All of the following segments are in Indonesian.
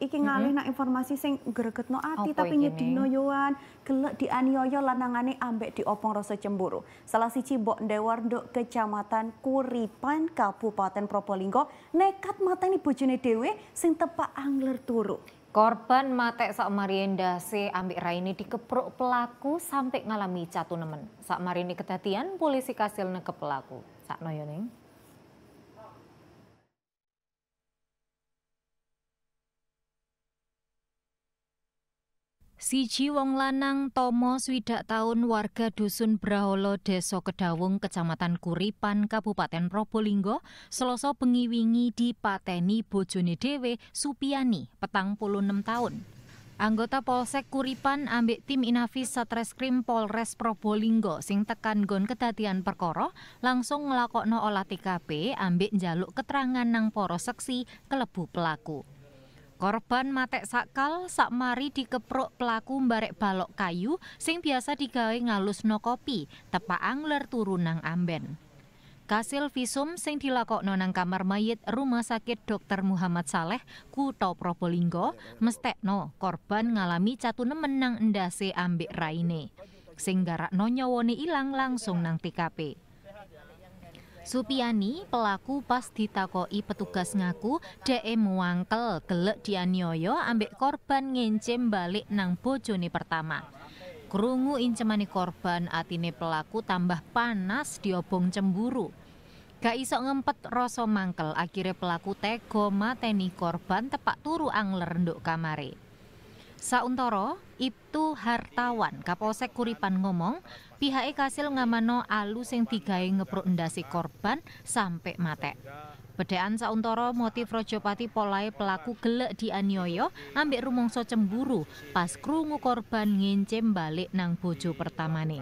iki ngalih mm -hmm. nak informasi sing gregetno ati Opo tapi nyedino yoan gelek dianiaya lanangane ambek diopong rasa cemburu salah siji mbok Ndewarnduk Kecamatan Kuripan Kabupaten Probolinggo nekat mata mateni bojone dewe sing tepak angler turu Korban mate sak marienda se ambek Raini dikepruk pelaku sampai ngalami catu nemen. Sak marini ketatian polisi kasil neke pelaku. Sak noyoning. Ya, Siji wong lanang Tomo swidak tahun warga dusun Braholo Deso Kedawung Kecamatan Kuripan Kabupaten Probolinggo seloso pengiwingi di pateni bojone Dewe Supiani petang puluh enam tahun. Anggota Polsek Kuripan ambek tim Inafis Satreskrim Polres Probolinggo sing tekan gon kedatian perkara langsung nglakokno olah TKP ambek njaluk keterangan nang para seksi kelebu pelaku. Korban matek sakal sakmari dikeprok pelaku mbarek balok kayu sing biasa digawe no kopi, tepa angler turun nang amben. Kasil visum sing dilakok nonang kamar mayit Rumah Sakit Dr. Muhammad Saleh, Kuto Probolinggo, mestekno korban ngalami catu nemen nang endase ambek raine. Sing garak nonyawone ilang langsung nang TKP. Supiani, pelaku pas ditakoi petugas ngaku DE muangkel gelek Dianyoyo ambek korban ngencem balik nang bojone pertama. Kerungu incemani korban atine pelaku tambah panas diobong cemburu. Gak iso ngempet rasa mangkel akhirnya pelaku tego mateni korban tepak turu angler nduk kamare. Sauntoro, Ibtu Hartawan, Kapolsek Kuripan ngomong, E kasil ngamano alu sing digawe ngebruk endasi korban sampai matek. Bedaan Sauntoro motif Rojopati polai pelaku gelek dianiaya ambek rumongso cemburu pas krungu korban ngincim balik nang bojo pertamane.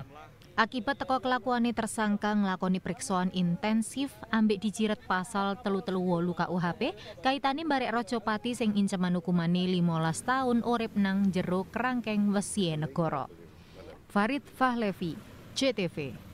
Akibat teko kelakuane tersangka nglakoni periksaan intensif ambek dijiret pasal telu-telu wolu KUHP kaitane barek Rajapati sing inceman hukumane 15 tahun urip nang jero kerangkeng wesiye negara. Farid Fahlevi, CTV.